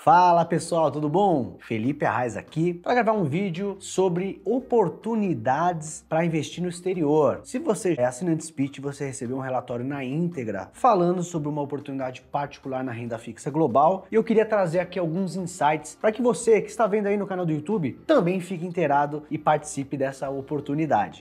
Fala pessoal, tudo bom? Felipe Arraes aqui para gravar um vídeo sobre oportunidades para investir no exterior. Se você é assinante Speech, você recebeu um relatório na íntegra falando sobre uma oportunidade particular na renda fixa global e eu queria trazer aqui alguns insights para que você que está vendo aí no canal do YouTube também fique inteirado e participe dessa oportunidade.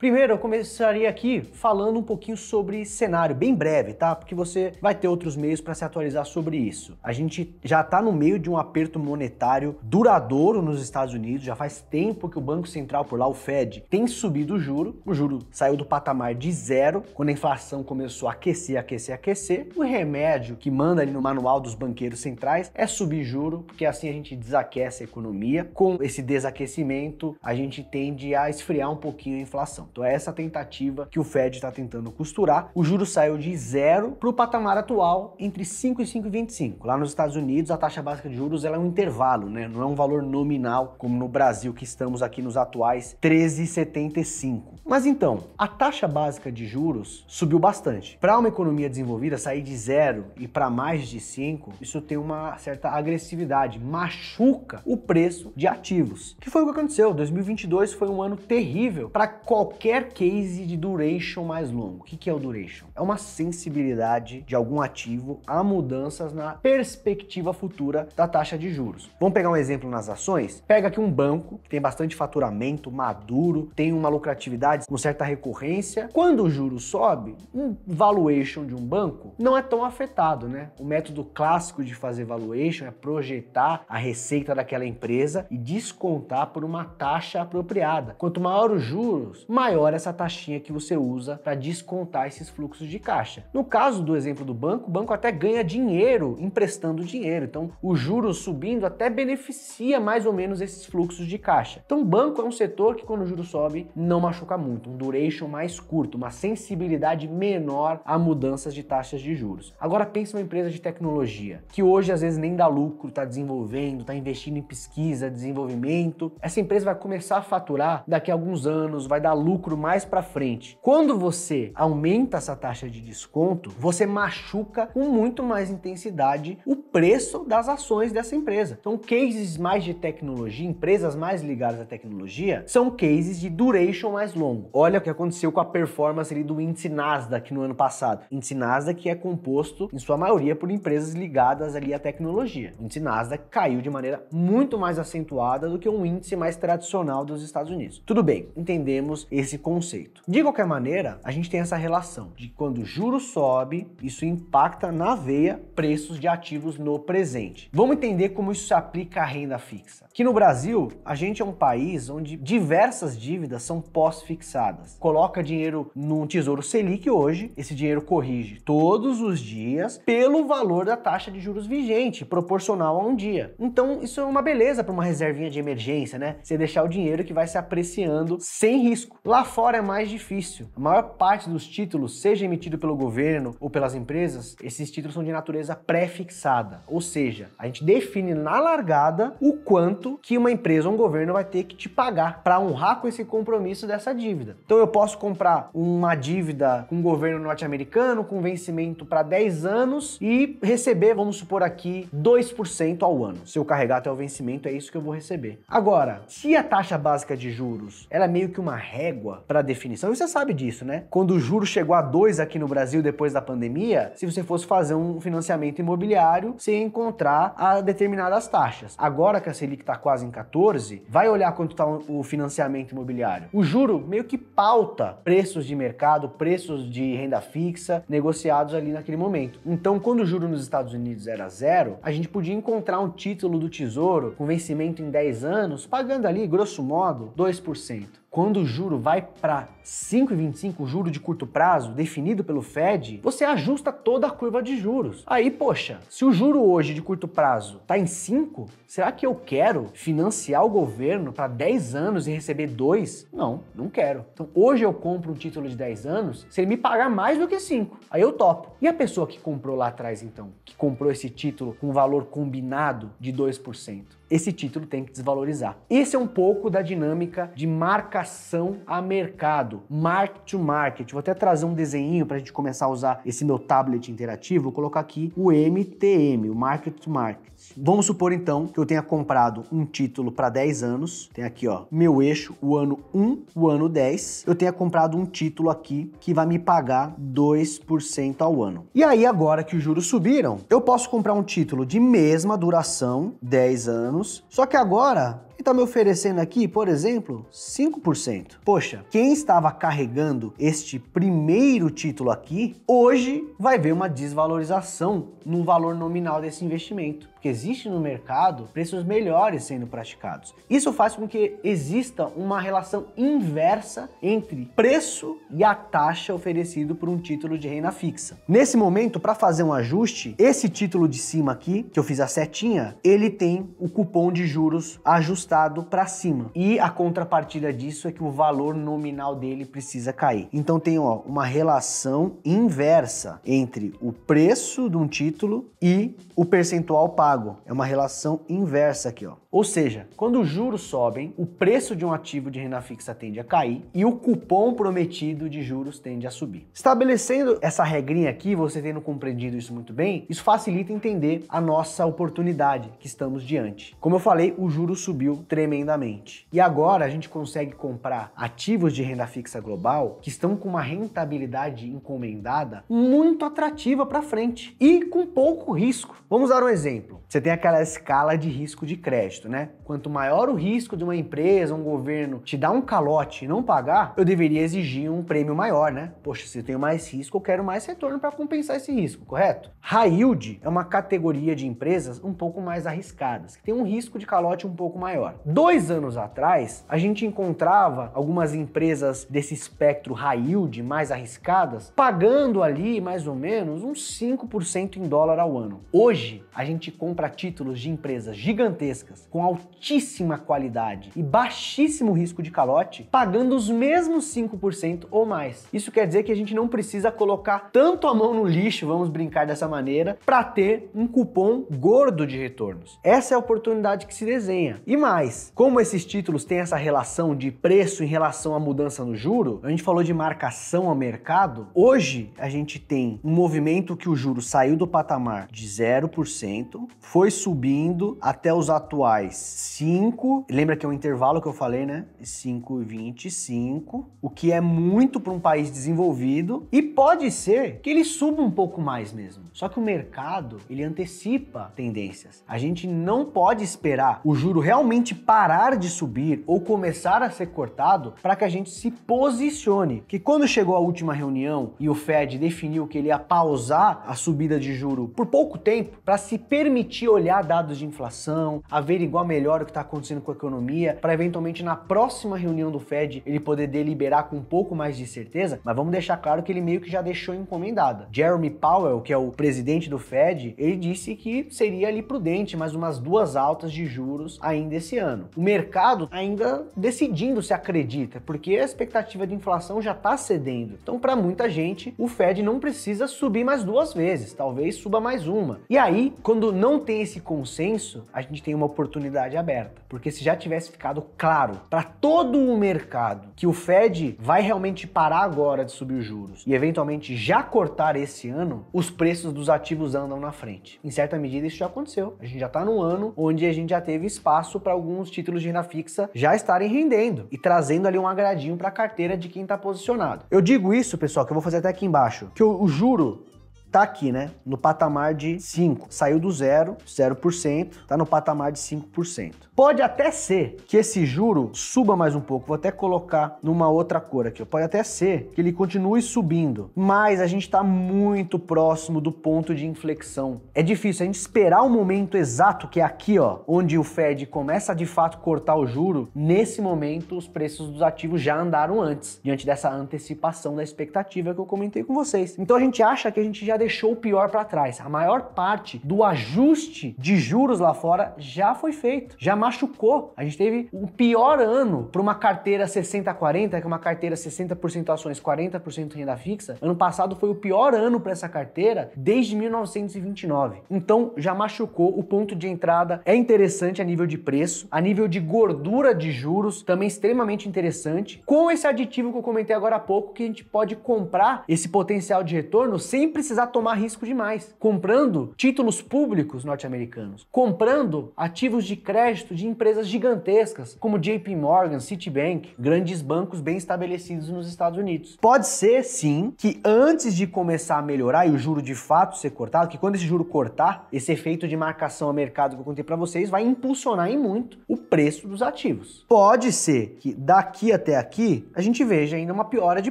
Primeiro, eu começaria aqui falando um pouquinho sobre cenário, bem breve, tá? Porque você vai ter outros meios para se atualizar sobre isso. A gente já está no meio de um aperto monetário duradouro nos Estados Unidos, já faz tempo que o Banco Central por lá, o Fed, tem subido o juro. O juro saiu do patamar de zero quando a inflação começou a aquecer, aquecer, aquecer. O remédio que manda ali no manual dos banqueiros centrais é subir juro, porque assim a gente desaquece a economia. Com esse desaquecimento, a gente tende a esfriar um pouquinho a inflação. Então é essa tentativa que o Fed está tentando costurar. O juro saiu de zero para o patamar atual entre 5 e 5,25. Lá nos Estados Unidos, a taxa básica de juros é um intervalo, né? não é um valor nominal como no Brasil, que estamos aqui nos atuais 13,75. Mas então, a taxa básica de juros subiu bastante. Para uma economia desenvolvida, sair de zero e para mais de 5, isso tem uma certa agressividade, machuca o preço de ativos, que foi o que aconteceu. 2022 foi um ano terrível para qualquer qualquer case de duration mais longo. O que é o duration? É uma sensibilidade de algum ativo a mudanças na perspectiva futura da taxa de juros. Vamos pegar um exemplo nas ações? Pega aqui um banco que tem bastante faturamento, maduro, tem uma lucratividade com certa recorrência. Quando o juro sobe, um valuation de um banco não é tão afetado, né? O método clássico de fazer valuation é projetar a receita daquela empresa e descontar por uma taxa apropriada. Quanto maior os juros, maior maior essa taxinha que você usa para descontar esses fluxos de caixa. No caso do exemplo do banco, o banco até ganha dinheiro emprestando dinheiro. Então, o juros subindo até beneficia mais ou menos esses fluxos de caixa. Então, o banco é um setor que quando o juro sobe, não machuca muito, um duration mais curto, uma sensibilidade menor a mudanças de taxas de juros. Agora pense uma empresa de tecnologia, que hoje às vezes nem dá lucro, está desenvolvendo, está investindo em pesquisa, desenvolvimento. Essa empresa vai começar a faturar daqui a alguns anos, vai dar lucro lucro mais para frente. Quando você aumenta essa taxa de desconto, você machuca com muito mais intensidade o preço das ações dessa empresa. Então, cases mais de tecnologia, empresas mais ligadas à tecnologia, são cases de duration mais longo. Olha o que aconteceu com a performance ali do índice Nasdaq no ano passado. Índice Nasdaq que é composto em sua maioria por empresas ligadas ali à tecnologia. O índice Nasdaq caiu de maneira muito mais acentuada do que um índice mais tradicional dos Estados Unidos. Tudo bem, entendemos esse esse conceito. De qualquer maneira, a gente tem essa relação de quando o juro sobe, isso impacta na veia preços de ativos no presente. Vamos entender como isso se aplica à renda fixa. Que no Brasil, a gente é um país onde diversas dívidas são pós-fixadas. Coloca dinheiro num Tesouro Selic hoje, esse dinheiro corrige todos os dias pelo valor da taxa de juros vigente, proporcional a um dia. Então, isso é uma beleza para uma reservinha de emergência, né? Você deixar o dinheiro que vai se apreciando sem risco. Lá fora é mais difícil. A maior parte dos títulos, seja emitido pelo governo ou pelas empresas, esses títulos são de natureza pré-fixada. Ou seja, a gente define na largada o quanto que uma empresa ou um governo vai ter que te pagar para honrar com esse compromisso dessa dívida. Então eu posso comprar uma dívida com o governo norte-americano com vencimento para 10 anos e receber, vamos supor aqui, 2% ao ano. Se eu carregar até o vencimento, é isso que eu vou receber. Agora, se a taxa básica de juros ela é meio que uma regra, régua para definição. E você sabe disso, né? Quando o juro chegou a 2 aqui no Brasil depois da pandemia, se você fosse fazer um financiamento imobiliário, você ia encontrar a determinadas taxas. Agora que a Selic está quase em 14, vai olhar quanto está o financiamento imobiliário. O juro meio que pauta preços de mercado, preços de renda fixa negociados ali naquele momento. Então, quando o juro nos Estados Unidos era zero, a gente podia encontrar um título do Tesouro com vencimento em 10 anos, pagando ali, grosso modo, 2%. Quando o juro vai para 5,25, o juro de curto prazo definido pelo Fed, você ajusta toda a curva de juros. Aí, poxa, se o juro hoje de curto prazo está em 5, será que eu quero financiar o governo para 10 anos e receber 2? Não, não quero. Então, hoje eu compro um título de 10 anos, se ele me pagar mais do que 5, aí eu topo. E a pessoa que comprou lá atrás então, que comprou esse título com valor combinado de 2%? esse título tem que desvalorizar. Esse é um pouco da dinâmica de marcação a mercado, mark to market. Vou até trazer um desenho para a gente começar a usar esse meu tablet interativo. Vou colocar aqui o MTM, o market to market. Vamos supor então que eu tenha comprado um título para 10 anos. Tem aqui, ó, meu eixo, o ano 1, o ano 10. Eu tenha comprado um título aqui que vai me pagar 2% ao ano. E aí agora que os juros subiram, eu posso comprar um título de mesma duração, 10 anos anos. Só que agora e está me oferecendo aqui, por exemplo, 5%. Poxa, quem estava carregando este primeiro título aqui, hoje vai ver uma desvalorização no valor nominal desse investimento, porque existe no mercado preços melhores sendo praticados. Isso faz com que exista uma relação inversa entre preço e a taxa oferecido por um título de renda fixa. Nesse momento, para fazer um ajuste, esse título de cima aqui, que eu fiz a setinha, ele tem o cupom de juros ajustado estado para cima. E a contrapartida disso é que o valor nominal dele precisa cair. Então tem ó, uma relação inversa entre o preço de um título e o percentual pago. É uma relação inversa aqui, ó. Ou seja, quando os juros sobem, o preço de um ativo de renda fixa tende a cair e o cupom prometido de juros tende a subir. Estabelecendo essa regrinha aqui, você tendo compreendido isso muito bem, isso facilita entender a nossa oportunidade que estamos diante. Como eu falei, o juro subiu tremendamente. E agora a gente consegue comprar ativos de renda fixa global que estão com uma rentabilidade encomendada muito atrativa para frente e com pouco risco. Vamos dar um exemplo. Você tem aquela escala de risco de crédito crédito, né? Quanto maior o risco de uma empresa, um governo te dar um calote e não pagar, eu deveria exigir um prêmio maior, né? Poxa, se eu tenho mais risco, eu quero mais retorno para compensar esse risco, correto? High yield é uma categoria de empresas um pouco mais arriscadas, que tem um risco de calote um pouco maior. Dois anos atrás, a gente encontrava algumas empresas desse espectro high yield mais arriscadas pagando ali mais ou menos uns 5% em dólar ao ano. Hoje, a gente compra títulos de empresas gigantescas com altíssima qualidade e baixíssimo risco de calote, pagando os mesmos 5% ou mais. Isso quer dizer que a gente não precisa colocar tanto a mão no lixo, vamos brincar dessa maneira, para ter um cupom gordo de retornos. Essa é a oportunidade que se desenha. E mais, como esses títulos têm essa relação de preço em relação à mudança no juro, a gente falou de marcação ao mercado, hoje a gente tem um movimento que o juro saiu do patamar de 0%, foi subindo até os atuais faz 5, lembra que é um intervalo que eu falei, né? 5 e 25, o que é muito para um país desenvolvido e pode ser que ele suba um pouco mais mesmo. Só que o mercado, ele antecipa tendências. A gente não pode esperar o juro realmente parar de subir ou começar a ser cortado para que a gente se posicione. Que quando chegou a última reunião e o Fed definiu que ele ia pausar a subida de juro por pouco tempo para se permitir olhar dados de inflação, averiguar averiguar melhor o que está acontecendo com a economia, para eventualmente na próxima reunião do Fed ele poder deliberar com um pouco mais de certeza, mas vamos deixar claro que ele meio que já deixou encomendada. Jeremy Powell, que é o presidente do Fed, ele disse que seria ali prudente mais umas duas altas de juros ainda esse ano. O mercado ainda decidindo se acredita, porque a expectativa de inflação já está cedendo. Então, para muita gente, o Fed não precisa subir mais duas vezes, talvez suba mais uma. E aí, quando não tem esse consenso, a gente tem uma oportunidade oportunidade aberta. Porque se já tivesse ficado claro para todo o mercado que o Fed vai realmente parar agora de subir os juros e eventualmente já cortar esse ano, os preços dos ativos andam na frente. Em certa medida, isso já aconteceu. A gente já está num ano onde a gente já teve espaço para alguns títulos de renda fixa já estarem rendendo e trazendo ali um agradinho para a carteira de quem está posicionado. Eu digo isso, pessoal, que eu vou fazer até aqui embaixo, que o, o juro tá aqui, né? No patamar de 5. Saiu do zero, 0%, tá no patamar de 5%. Pode até ser que esse juro suba mais um pouco. Vou até colocar numa outra cor aqui. Pode até ser que ele continue subindo, mas a gente está muito próximo do ponto de inflexão. É difícil a gente esperar o momento exato que é aqui, ó, onde o Fed começa de fato cortar o juro. Nesse momento, os preços dos ativos já andaram antes, diante dessa antecipação da expectativa que eu comentei com vocês. Então a gente acha que a gente já deixou o pior para trás. A maior parte do ajuste de juros lá fora já foi feito, já machucou. A gente teve o pior ano para uma carteira 60-40, que é uma carteira 60% ações, 40% renda fixa. Ano passado foi o pior ano para essa carteira desde 1929. Então já machucou. O ponto de entrada é interessante a nível de preço, a nível de gordura de juros, também extremamente interessante. Com esse aditivo que eu comentei agora há pouco, que a gente pode comprar esse potencial de retorno sem precisar tomar risco demais, comprando títulos públicos norte-americanos, comprando ativos de crédito de empresas gigantescas, como JP Morgan, Citibank, grandes bancos bem estabelecidos nos Estados Unidos. Pode ser, sim, que antes de começar a melhorar e o juro de fato ser cortado, que quando esse juro cortar, esse efeito de marcação a mercado que eu contei para vocês vai impulsionar em muito o preço dos ativos. Pode ser que daqui até aqui a gente veja ainda uma piora de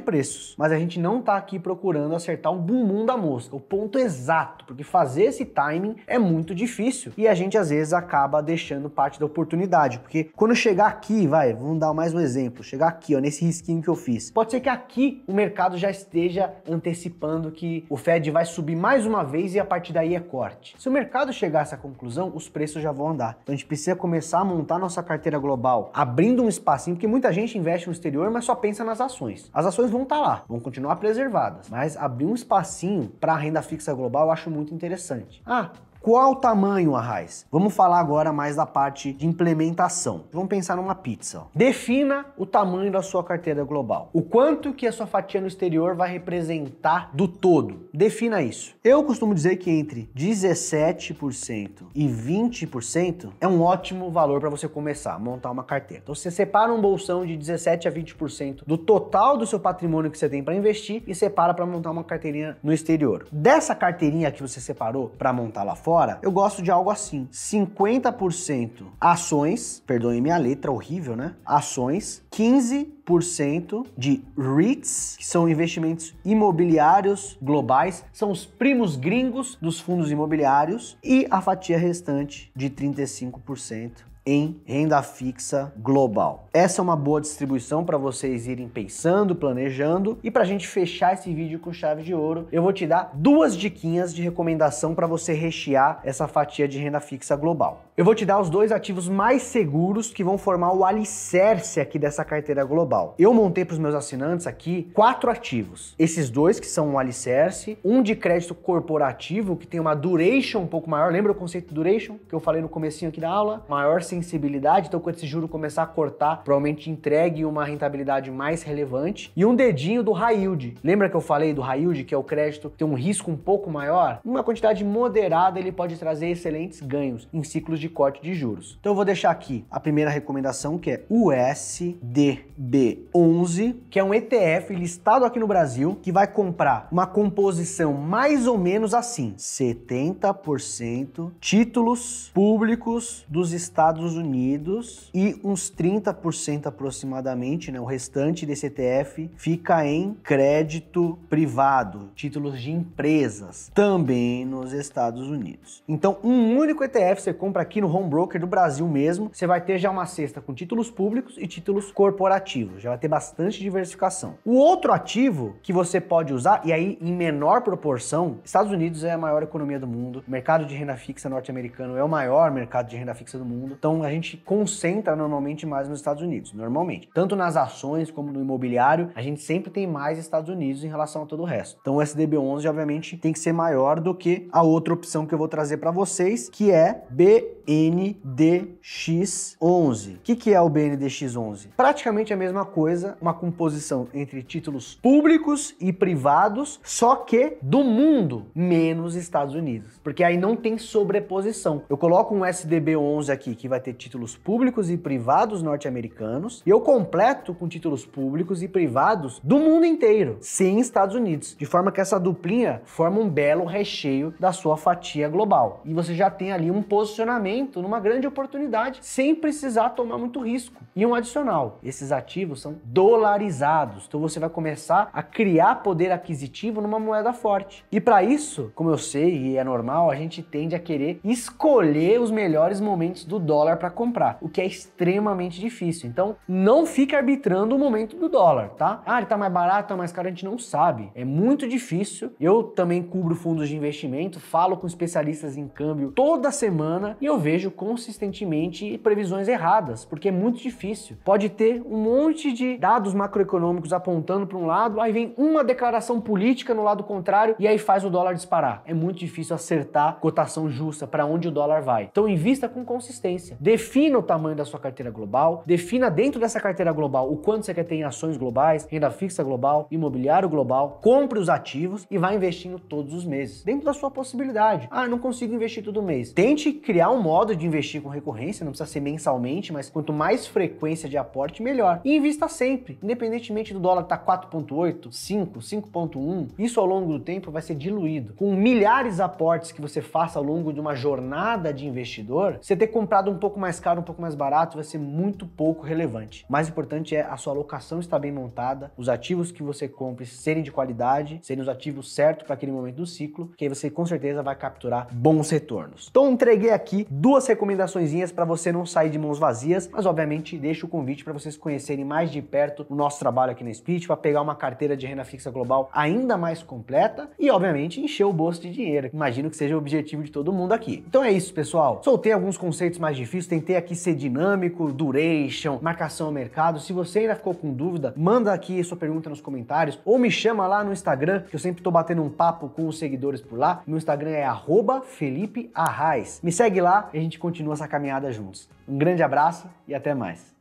preços, mas a gente não está aqui procurando acertar o bumbum da moça o ponto exato, porque fazer esse timing é muito difícil e a gente às vezes acaba deixando parte da oportunidade, porque quando chegar aqui, vai, vamos dar mais um exemplo, chegar aqui, ó, nesse risquinho que eu fiz, pode ser que aqui o mercado já esteja antecipando que o Fed vai subir mais uma vez e a partir daí é corte. Se o mercado chegar a essa conclusão, os preços já vão andar. Então a gente precisa começar a montar nossa carteira global, abrindo um espacinho, porque muita gente investe no exterior, mas só pensa nas ações. As ações vão estar tá lá, vão continuar preservadas, mas abrir um espacinho para renda fixa global eu acho muito interessante. Ah, qual o tamanho, Arraiz? Vamos falar agora mais da parte de implementação. Vamos pensar numa pizza. Defina o tamanho da sua carteira global. O quanto que a sua fatia no exterior vai representar do todo. Defina isso. Eu costumo dizer que entre 17% e 20% é um ótimo valor para você começar a montar uma carteira. Então você separa um bolsão de 17 a 20% do total do seu patrimônio que você tem para investir e separa para montar uma carteirinha no exterior. Dessa carteirinha que você separou para montar lá fora, fora, eu gosto de algo assim: 50% ações, perdoem minha letra horrível, né? Ações, 15% de REITs, que são investimentos imobiliários globais, são os primos gringos dos fundos imobiliários, e a fatia restante de 35% em renda fixa global. Essa é uma boa distribuição para vocês irem pensando, planejando e para a gente fechar esse vídeo com chave de ouro, eu vou te dar duas diquinhas de recomendação para você rechear essa fatia de renda fixa global. Eu vou te dar os dois ativos mais seguros que vão formar o alicerce aqui dessa carteira global. Eu montei para os meus assinantes aqui quatro ativos. Esses dois que são um alicerce, um de crédito corporativo que tem uma duration um pouco maior, lembra o conceito de duration que eu falei no comecinho aqui da aula? Maior sensibilidade, então quando esse juro começar a cortar, provavelmente entregue uma rentabilidade mais relevante. E um dedinho do high yield. Lembra que eu falei do high yield, que é o crédito tem um risco um pouco maior? Uma quantidade moderada ele pode trazer excelentes ganhos em ciclos de corte de juros. Então eu vou deixar aqui a primeira recomendação que é USDB11, que é um ETF listado aqui no Brasil que vai comprar uma composição mais ou menos assim: 70% títulos públicos dos Estados Estados Unidos e uns 30% aproximadamente, né? O restante desse ETF fica em crédito privado, títulos de empresas, também nos Estados Unidos. Então, um único ETF você compra aqui no home broker do Brasil mesmo, você vai ter já uma cesta com títulos públicos e títulos corporativos, já vai ter bastante diversificação. O outro ativo que você pode usar e aí em menor proporção, Estados Unidos é a maior economia do mundo, mercado de renda fixa norte-americano é o maior mercado de renda fixa do mundo. Então então a gente concentra normalmente mais nos Estados Unidos, normalmente. Tanto nas ações como no imobiliário, a gente sempre tem mais Estados Unidos em relação a todo o resto. Então o SDB11 obviamente tem que ser maior do que a outra opção que eu vou trazer para vocês, que é BNDX11. O que, que é o BNDX11? Praticamente a mesma coisa, uma composição entre títulos públicos e privados, só que do mundo, menos Estados Unidos. Porque aí não tem sobreposição. Eu coloco um SDB11 aqui que vai vai ter títulos públicos e privados norte-americanos, e eu completo com títulos públicos e privados do mundo inteiro, sem Estados Unidos, de forma que essa duplinha forma um belo recheio da sua fatia global. E você já tem ali um posicionamento numa grande oportunidade, sem precisar tomar muito risco. E um adicional, esses ativos são dolarizados, então você vai começar a criar poder aquisitivo numa moeda forte. E para isso, como eu sei e é normal, a gente tende a querer escolher os melhores momentos do dólar dólar para comprar, o que é extremamente difícil. Então, não fique arbitrando o momento do dólar, tá? Ah, ele tá mais barato, tá mais caro, a gente não sabe. É muito difícil. Eu também cubro fundos de investimento, falo com especialistas em câmbio toda semana e eu vejo consistentemente previsões erradas, porque é muito difícil. Pode ter um monte de dados macroeconômicos apontando para um lado, aí vem uma declaração política no lado contrário e aí faz o dólar disparar. É muito difícil acertar cotação justa para onde o dólar vai. Então invista com consistência. Defina o tamanho da sua carteira global, defina dentro dessa carteira global o quanto você quer ter em ações globais, renda fixa global, imobiliário global, compre os ativos e vá investindo todos os meses, dentro da sua possibilidade. Ah, não consigo investir todo mês. Tente criar um modo de investir com recorrência, não precisa ser mensalmente, mas quanto mais frequência de aporte, melhor. E invista sempre, independentemente do dólar estar 4.8, 5, 5.1, isso ao longo do tempo vai ser diluído. Com milhares de aportes que você faça ao longo de uma jornada de investidor, você ter comprado um pouco pouco mais caro, um pouco mais barato, vai ser muito pouco relevante. O mais importante é a sua alocação estar bem montada, os ativos que você compre serem de qualidade, serem os ativos certos para aquele momento do ciclo, que aí você com certeza vai capturar bons retornos. Então entreguei aqui duas recomendações para você não sair de mãos vazias, mas obviamente deixo o convite para vocês conhecerem mais de perto o nosso trabalho aqui na Speech, para pegar uma carteira de renda fixa global ainda mais completa e obviamente encher o bolso de dinheiro. Imagino que seja o objetivo de todo mundo aqui. Então é isso, pessoal. Soltei alguns conceitos mais difíceis difícil, tentei aqui ser dinâmico, duration, marcação ao mercado. Se você ainda ficou com dúvida, manda aqui sua pergunta nos comentários ou me chama lá no Instagram, que eu sempre tô batendo um papo com os seguidores por lá. Meu Instagram é @felipe_arrais. Me segue lá e a gente continua essa caminhada juntos. Um grande abraço e até mais.